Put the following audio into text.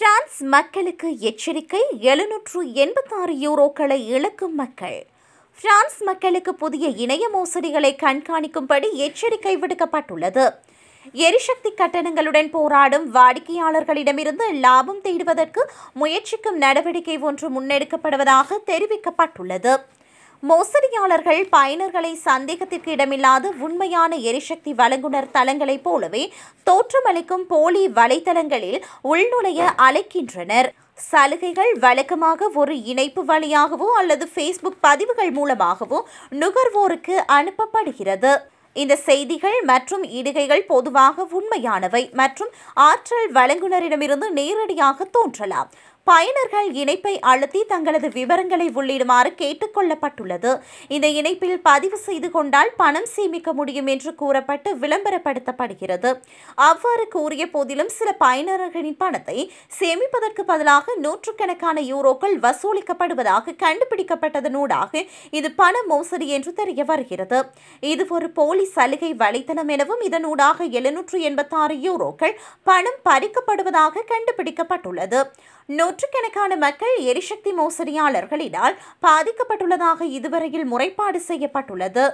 France மக்களுக்கு எச்சரிக்கை எழுநூற்று எண்பத்தாறு யூரோக்களை இழக்கும் மக்கள் பிரான்ஸ் மக்களுக்கு புதிய இணைய மோசடிகளை கண்காணிக்கும்படி எச்சரிக்கை விடுக்கப்பட்டுள்ளது எரிசக்தி கட்டணங்களுடன் போராடும் வாடிக்கையாளர்களிடமிருந்து லாபம் தேடுவதற்கு முயற்சிக்கும் நடவடிக்கை ஒன்று முன்னெடுக்கப்படுவதாக தெரிவிக்கப்பட்டுள்ளது மோசடியாளர்கள் பயனர்களை சந்தேகத்திற்கு இடமில்லாத உண்மையான எரிசக்தி வழங்குனர் தளங்களைப் போலவே தோற்றமளிக்கும் போலி வலைத்தளங்களில் உள்நுழைய அழைக்கின்றனர் சலுகைகள் வழக்கமாக ஒரு இணைப்பு வழியாகவோ அல்லது ஃபேஸ்புக் பதிவுகள் மூலமாகவோ நுகர்வோருக்கு அனுப்பப்படுகிறது இந்த செய்திகள் மற்றும் இடுகைகள் பொதுவாக உண்மையானவை மற்றும் ஆற்றல் வழங்குனரிடமிருந்து நேரடியாக தோன்றலாம் பயனர்கள் இணைப்பை அழுத்தி தங்களது விவரங்களை உள்ளிடுமாறு கேட்டுக்கொள்ளப்பட்டுள்ளது இந்த இணைப்பில் பதிவு செய்து கொண்டால் பணம் சேமிக்க முடியும் என்று கூறப்பட்டு விளம்பரப்படுத்தப்படுகிறது அவ்வாறு கூறிய போதிலும் சில பயனர்களின் பணத்தை சேமிப்பதற்கு பதிலாக நூற்றுக்கணக்கான யூரோக்கள் வசூலிக்கப்படுவதாக கண்டுபிடிக்கப்பட்டதனூடாக இது பண மோசடி என்று தெரிய வருகிறது இது ஒரு போலி சலுகை வலைத்தளம் எனவும் இதனூடாக எழுநூற்று எண்பத்தாறு யூரோக்கள் பணம் பறிக்கப்படுவதாக கண்டுபிடிக்கப்பட்டுள்ளது நூற்று நூற்றுக்கணக்கான மக்கள் எரிசக்தி மோசடியாளர்களினால் பாதிக்கப்பட்டுள்ளதாக இதுவரையில் முறைப்பாடு செய்யப்பட்டுள்ளது